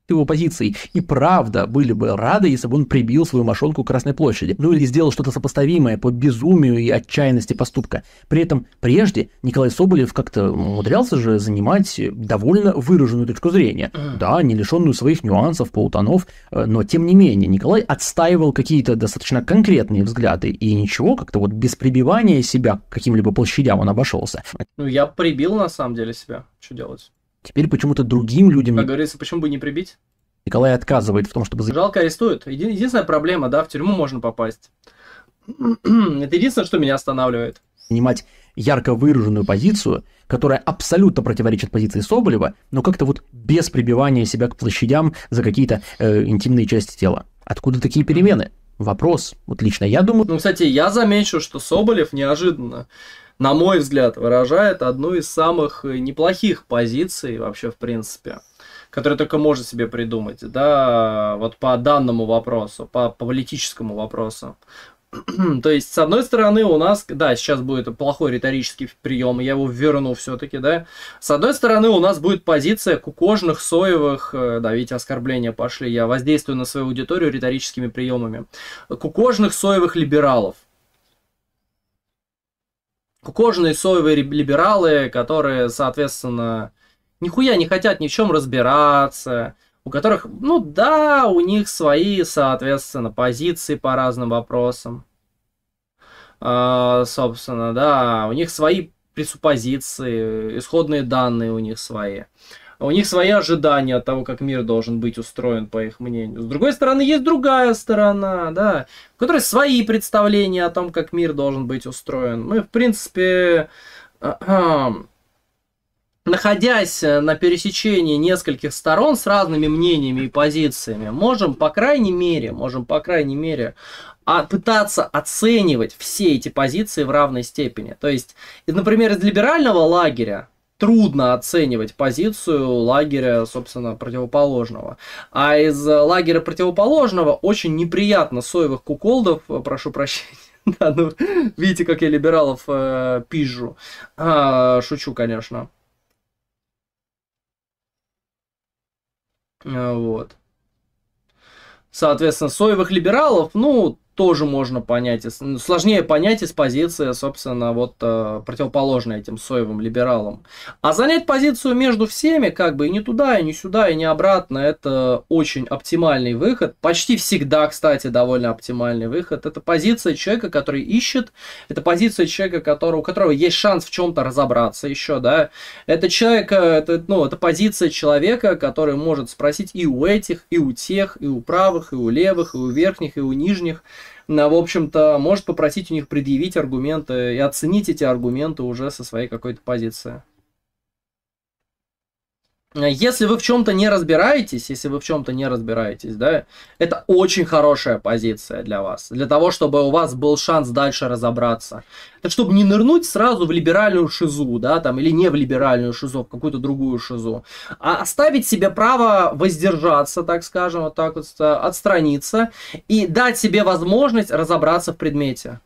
ты в оппозиции. И правда были бы рады, если бы он прибил свою мошонку к Красной площади. Ну или сделал что-то сопоставимое по безумию и отчаянности поступка. При этом прежде Николай Соболев как-то умудрялся же занимать довольно выраженную точку зрения. Да, не лишенную своих нюансов, полутонов, э, но тем не менее Николай отстаивал какие-то достаточно конкретные взгляды. И ничего, как-то вот без прибивания себя к каким-либо площадям он обошелся. Ну я прибил на самом деле себя. Что делать? Теперь почему-то другим людям... Как говорится, почему бы не прибить? Николай отказывает в том, чтобы... Жалко арестуют. Еди- единственная проблема, да, в тюрьму можно попасть. [clears throat] Это единственное, что меня останавливает. Занимать ярко выраженную позицию, которая абсолютно противоречит позиции Соболева, но как-то вот без прибивания себя к площадям за какие-то э, интимные части тела. Откуда такие перемены? Вопрос. Вот лично я думаю... Ну, кстати, я замечу, что Соболев неожиданно на мой взгляд, выражает одну из самых э, неплохих позиций вообще в принципе который только может себе придумать, да, вот по данному вопросу, по, по политическому вопросу. [clears throat] То есть, с одной стороны, у нас, да, сейчас будет плохой риторический прием, я его верну все-таки, да. С одной стороны, у нас будет позиция кукожных, соевых, э, да, видите, оскорбления пошли, я воздействую на свою аудиторию риторическими приемами, кукожных, соевых либералов – кожаные соевые либералы, которые, соответственно, нихуя не хотят ни в чем разбираться, у которых, ну да, у них свои, соответственно, позиции по разным вопросам. А, собственно, да, у них свои пресуппозиции, исходные данные у них свои у них свои ожидания от того, как мир должен быть устроен, по их мнению. С другой стороны, есть другая сторона, да, у которой свои представления о том, как мир должен быть устроен. Мы, в принципе, [clears throat] находясь на пересечении нескольких сторон с разными мнениями и позициями, можем, по крайней мере, можем, по крайней мере, а, пытаться оценивать все эти позиции в равной степени. То есть, например, из либерального лагеря трудно оценивать позицию лагеря, собственно, противоположного. А из э, лагеря противоположного очень неприятно соевых куколдов, э, прошу прощения, [laughs] да, ну, видите, как я либералов э, пизжу. А, шучу, конечно. Э, вот. Соответственно, соевых либералов, ну, тоже можно понять. Ну, сложнее понять из позиции, собственно, вот э, противоположной этим соевым либералам. А занять позицию между всеми, как бы и не туда, и не сюда, и не обратно, это очень оптимальный выход. Почти всегда, кстати, довольно оптимальный выход. Это позиция человека, который ищет, это позиция человека, который, у которого есть шанс в чем-то разобраться еще, да. Это человека, это, ну, это позиция человека, который может спросить и у этих, и у тех, и у правых, и у левых, и у верхних, и у нижних в общем-то, может попросить у них предъявить аргументы и оценить эти аргументы уже со своей какой-то позиции если вы в чем-то не разбираетесь, если вы в чем-то не разбираетесь, да, это очень хорошая позиция для вас, для того, чтобы у вас был шанс дальше разобраться. Так чтобы не нырнуть сразу в либеральную шизу, да, там, или не в либеральную шизу, а в какую-то другую шизу, а оставить себе право воздержаться, так скажем, вот так вот, отстраниться и дать себе возможность разобраться в предмете.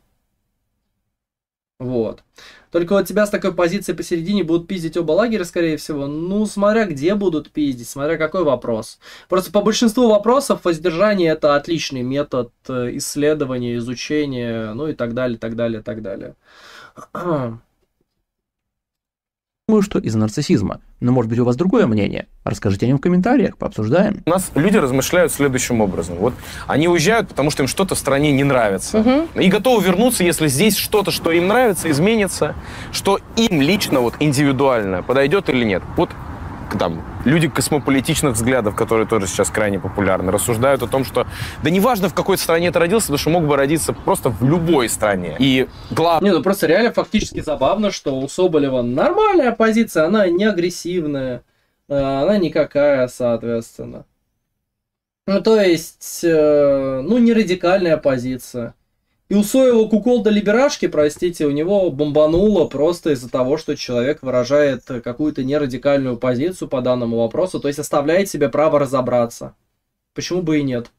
Вот. Только вот тебя с такой позиции посередине будут пиздить оба лагеря, скорее всего. Ну, смотря где будут пиздить, смотря какой вопрос. Просто по большинству вопросов воздержание это отличный метод э, исследования, изучения, ну и так далее, так далее, так далее. [clears throat] Думаю, что из нарциссизма. Но, может быть, у вас другое мнение? Расскажите о нем в комментариях, пообсуждаем. У нас люди размышляют следующим образом. Вот они уезжают, потому что им что-то в стране не нравится. Угу. И готовы вернуться, если здесь что-то, что им нравится, изменится, что им лично, вот индивидуально подойдет или нет. Вот там, люди космополитичных взглядов, которые тоже сейчас крайне популярны, рассуждают о том, что да неважно, в какой стране ты родился, потому что мог бы родиться просто в любой стране. И главное... Не, ну просто реально фактически забавно, что у Соболева нормальная позиция, она не агрессивная, э, она никакая, соответственно. Ну, то есть, э, ну, не радикальная позиция. И у Соева куколда либерашки, простите, у него бомбануло просто из-за того, что человек выражает какую-то нерадикальную позицию по данному вопросу, то есть оставляет себе право разобраться. Почему бы и нет?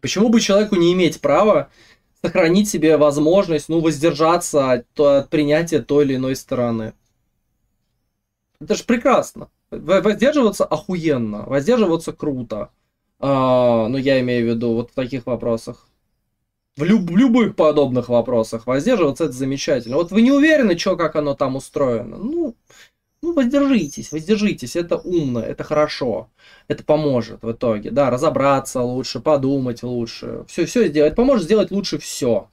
Почему бы человеку не иметь права сохранить себе возможность, ну, воздержаться от, от принятия той или иной стороны? Это же прекрасно. Воздерживаться охуенно, воздерживаться круто. А, ну, я имею в виду вот в таких вопросах. В люб любых подобных вопросах воздерживаться это замечательно. Вот вы не уверены, что как оно там устроено. Ну, ну, воздержитесь, воздержитесь, это умно, это хорошо, это поможет в итоге, да, разобраться лучше, подумать лучше, все, все сделать, поможет сделать лучше все.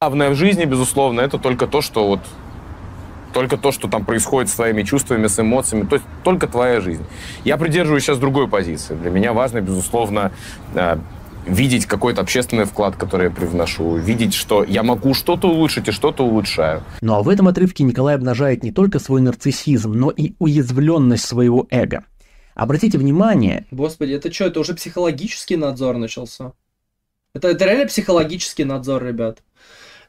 Главное в жизни, безусловно, это только то, что вот только то, что там происходит с твоими чувствами, с эмоциями, то есть только твоя жизнь. Я придерживаюсь сейчас другой позиции. Для меня важно, безусловно, э, видеть какой-то общественный вклад, который я привношу, видеть, что я могу что-то улучшить и что-то улучшаю. Ну а в этом отрывке Николай обнажает не только свой нарциссизм, но и уязвленность своего эго. Обратите внимание... Господи, это что, это уже психологический надзор начался? Это, это реально психологический надзор, ребят.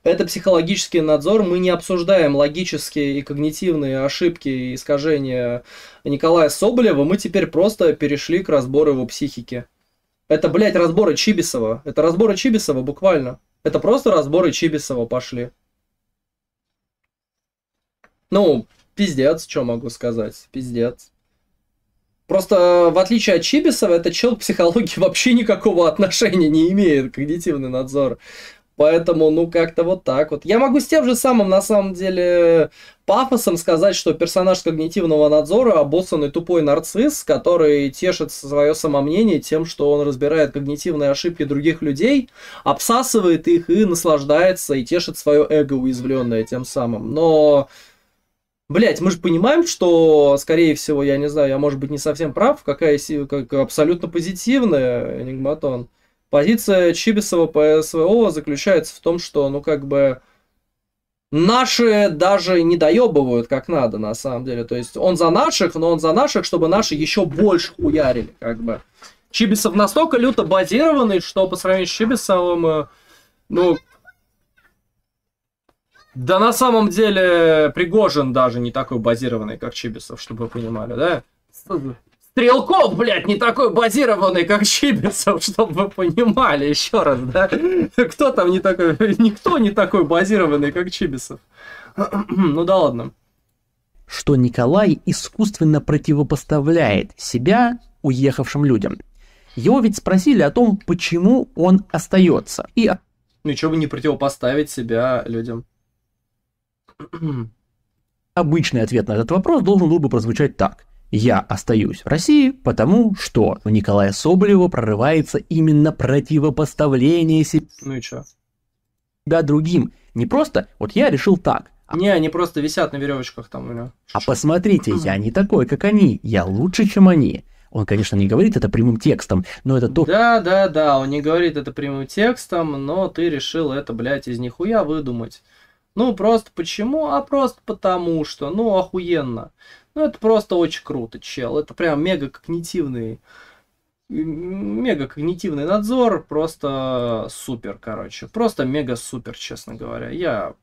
Это психологический надзор. Мы не обсуждаем логические и когнитивные ошибки и искажения Николая Соболева. Мы теперь просто перешли к разбору его психики. Это, блядь, разборы Чибисова. Это разборы Чибисова буквально. Это просто разборы Чибисова пошли. Ну, пиздец, что могу сказать. Пиздец. Просто в отличие от Чибисова, этот чел к психологии [laughs] вообще никакого отношения не имеет, когнитивный надзор. Поэтому, ну, как-то вот так вот. Я могу с тем же самым, на самом деле, пафосом сказать, что персонаж когнитивного надзора обоссанный тупой нарцисс, который тешит свое самомнение тем, что он разбирает когнитивные ошибки других людей, обсасывает их и наслаждается, и тешит свое эго уязвленное тем самым. Но... Блять, мы же понимаем, что, скорее всего, я не знаю, я, может быть, не совсем прав, какая как, абсолютно позитивная Энигматон. Позиция Чибисова по СВО заключается в том, что, ну, как бы, наши даже не доебывают как надо, на самом деле. То есть он за наших, но он за наших, чтобы наши еще больше уярили, как бы. Чибисов настолько люто базированный, что по сравнению с Чибисовым, э, ну, да на самом деле Пригожин даже не такой базированный, как Чибисов, чтобы вы понимали, да? Стрелков, блядь, не такой базированный, как Чибисов, чтобы вы понимали, еще раз, да? Кто там не такой, никто не такой базированный, как Чибисов. [clears throat] Ну да ладно. Что Николай искусственно противопоставляет себя уехавшим людям. Его ведь спросили о том, почему он остается. И... Ну чего бы не противопоставить себя людям? Обычный ответ на этот вопрос должен был бы прозвучать так – я остаюсь в России, потому что у Николая Соболева прорывается именно противопоставление себя ну и чё? Да, другим. Не просто, вот я решил так. А... Не, они просто висят на веревочках там у него. А посмотрите, я не такой, как они. Я лучше, чем они. Он, конечно, не говорит это прямым текстом, но это то... Да, да, да, он не говорит это прямым текстом, но ты решил это, блядь, из нихуя выдумать. Ну, просто почему? А просто потому что. Ну, охуенно. Ну, это просто очень круто, чел. Это прям мега когнитивный мега когнитивный надзор, просто супер, короче. Просто мега супер, честно говоря. Я,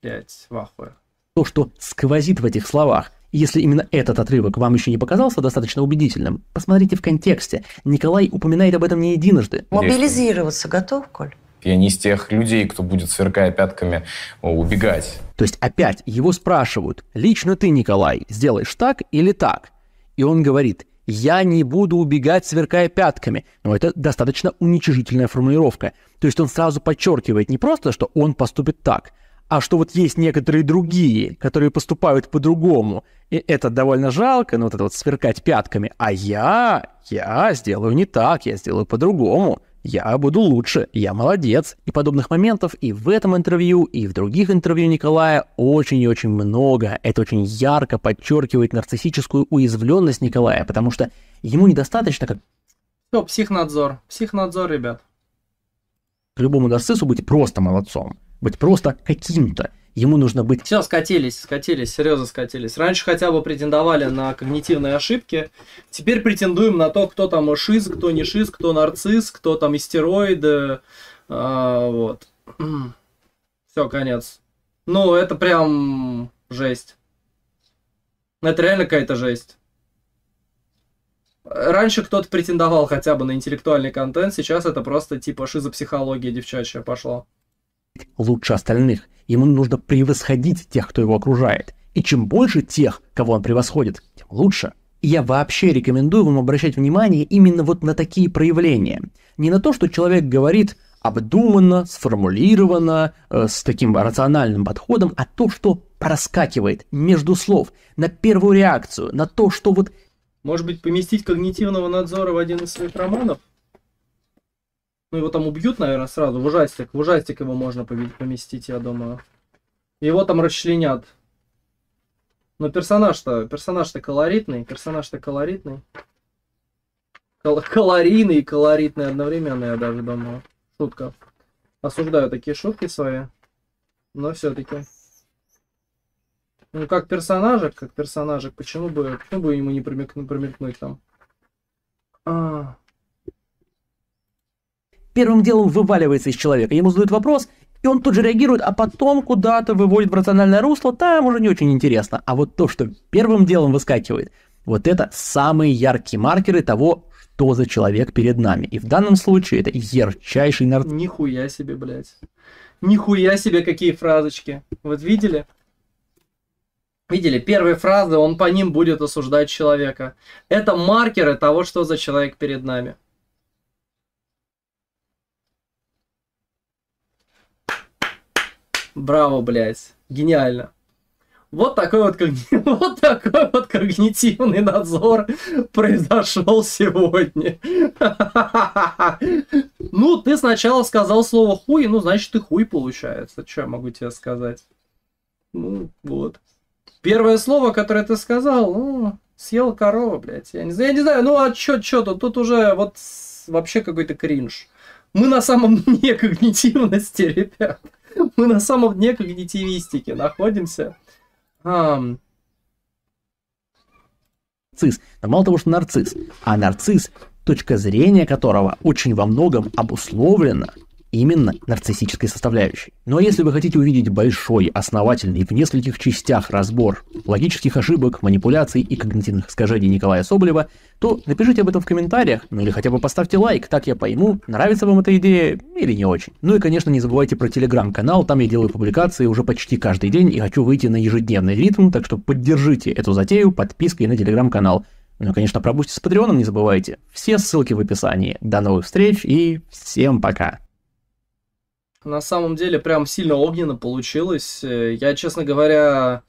блядь, в ахуе. То, что сквозит в этих словах, если именно этот отрывок вам еще не показался достаточно убедительным, посмотрите в контексте. Николай упоминает об этом не единожды. Мобилизироваться готов, Коль? Я не из тех людей, кто будет, сверкая пятками, убегать. То есть опять его спрашивают, лично ты, Николай, сделаешь так или так? И он говорит, я не буду убегать, сверкая пятками. Но это достаточно уничижительная формулировка. То есть он сразу подчеркивает не просто, что он поступит так, а что вот есть некоторые другие, которые поступают по-другому. И это довольно жалко, но вот это вот сверкать пятками. А я, я сделаю не так, я сделаю по-другому. Я буду лучше, я молодец. И подобных моментов и в этом интервью, и в других интервью Николая очень и очень много. Это очень ярко подчеркивает нарциссическую уязвленность Николая, потому что ему недостаточно как... Все, психнадзор. Психнадзор, ребят. К любому нарциссу быть просто молодцом, быть просто каким-то ему нужно быть... Все, скатились, скатились, серьезно скатились. Раньше хотя бы претендовали на когнитивные ошибки, теперь претендуем на то, кто там шиз, кто не шиз, кто нарцисс, кто там истероиды, а, вот. [clears throat] Все, конец. Ну, это прям жесть. Это реально какая-то жесть. Раньше кто-то претендовал хотя бы на интеллектуальный контент, сейчас это просто типа шизопсихология девчачья пошла лучше остальных. Ему нужно превосходить тех, кто его окружает. И чем больше тех, кого он превосходит, тем лучше. И я вообще рекомендую вам обращать внимание именно вот на такие проявления. Не на то, что человек говорит обдуманно, сформулировано, э, с таким рациональным подходом, а то, что проскакивает между слов, на первую реакцию, на то, что вот... Может быть, поместить когнитивного надзора в один из своих романов? Ну, его там убьют, наверное, сразу. В ужастик. В ужастик его можно поместить, я думаю. Его там расчленят. Но персонаж-то... Персонаж-то колоритный. Персонаж-то колоритный. Кол колорийный и колоритный одновременно, я даже думаю. Шутка. Осуждаю такие шутки свои. Но все-таки. Ну, как персонажик, как персонажик, почему бы, почему бы ему не промелькнуть, промелькнуть там? А, первым делом вываливается из человека. Ему задают вопрос, и он тут же реагирует, а потом куда-то выводит в рациональное русло, там уже не очень интересно. А вот то, что первым делом выскакивает, вот это самые яркие маркеры того, что за человек перед нами. И в данном случае это ярчайший нарцисс. Нихуя себе, блядь. Нихуя себе, какие фразочки. Вот видели? Видели, первые фразы, он по ним будет осуждать человека. Это маркеры того, что за человек перед нами. Браво, блядь. Гениально. Вот такой вот, [laughs] вот такой вот когнитивный надзор произошел сегодня. [laughs] Ну, ты сначала сказал слово хуй, ну, значит, ты хуй получается. Что я могу тебе сказать? Ну, вот. Первое слово, которое ты сказал, ну, съел корова, блядь. Я не знаю, я не знаю, ну, а чё, чё тут? Тут уже вот вообще какой-то кринж. Мы на самом [laughs] дне когнитивности, ребят. [laughs] Мы на самом дне когнитивистики находимся. Um... Нарцисс. Мало того, что нарцисс. А нарцисс, точка зрения которого очень во многом обусловлена именно нарциссической составляющей. Но если вы хотите увидеть большой, основательный в нескольких частях разбор логических ошибок, манипуляций и когнитивных искажений Николая Соболева, то напишите об этом в комментариях, ну или хотя бы поставьте лайк, так я пойму, нравится вам эта идея или не очень. Ну и, конечно, не забывайте про телеграм-канал, там я делаю публикации уже почти каждый день и хочу выйти на ежедневный ритм, так что поддержите эту затею подпиской на телеграм-канал. Ну и, конечно, пробуйте с Патреоном не забывайте. Все ссылки в описании. До новых встреч и всем пока! На самом деле, прям сильно огненно получилось. Э, я, честно говоря,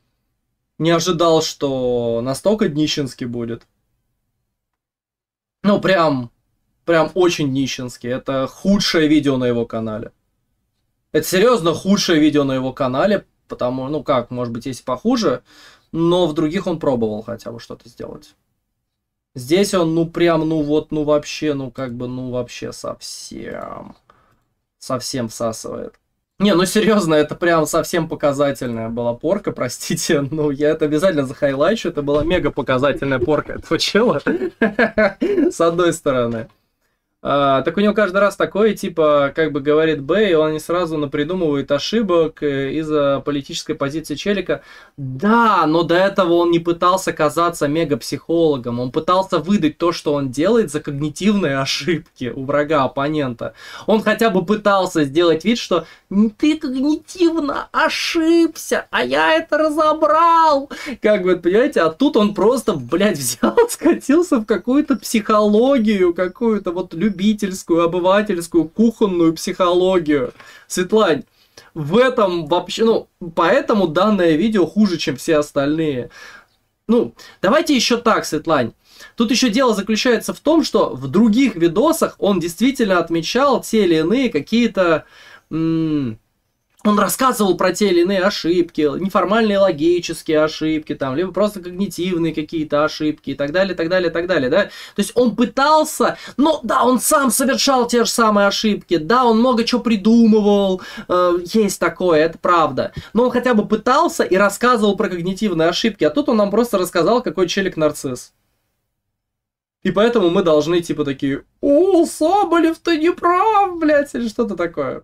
не ожидал, что настолько днищенский будет. Ну, прям, прям очень нищенский. Это худшее видео на его канале. Это серьезно худшее видео на его канале, потому, ну как, может быть, есть похуже, но в других он пробовал хотя бы что-то сделать. Здесь он, ну прям, ну вот, ну вообще, ну как бы, ну вообще совсем совсем всасывает. Не, ну серьезно, это прям совсем показательная была порка, простите. [laughs] Ну, я это обязательно захайлайчу. Это была мега показательная порка этого чела. [laughs] С одной стороны. А, так у него каждый раз такое, типа, как бы говорит Б, он не сразу напридумывает ошибок э, из-за политической позиции Челика. Да, но до этого он не пытался казаться мега-психологом. он пытался выдать то, что он делает за когнитивные ошибки у врага, оппонента. Он хотя бы пытался сделать вид, что ты когнитивно ошибся, а я это разобрал. Как бы, понимаете, а тут он просто, блядь, [laughs] взял, скатился в какую-то психологию, какую-то вот любовь потребительскую, обывательскую, кухонную психологию. Светлань, в этом вообще, ну, поэтому данное видео хуже, чем все остальные. Ну, давайте еще так, Светлань. Тут еще дело заключается в том, что в других видосах он действительно отмечал те или иные какие-то он рассказывал про те или иные ошибки, неформальные логические ошибки, там, либо просто когнитивные какие-то ошибки и так далее, так далее, так далее, да. То есть он пытался, но да, он сам совершал те же самые ошибки, да, он много чего придумывал, э, есть такое, это правда. Но он хотя бы пытался и рассказывал про когнитивные ошибки, а тут он нам просто рассказал, какой челик нарцисс. И поэтому мы должны типа такие, о, Соболев, ты не прав, блядь, или что-то такое.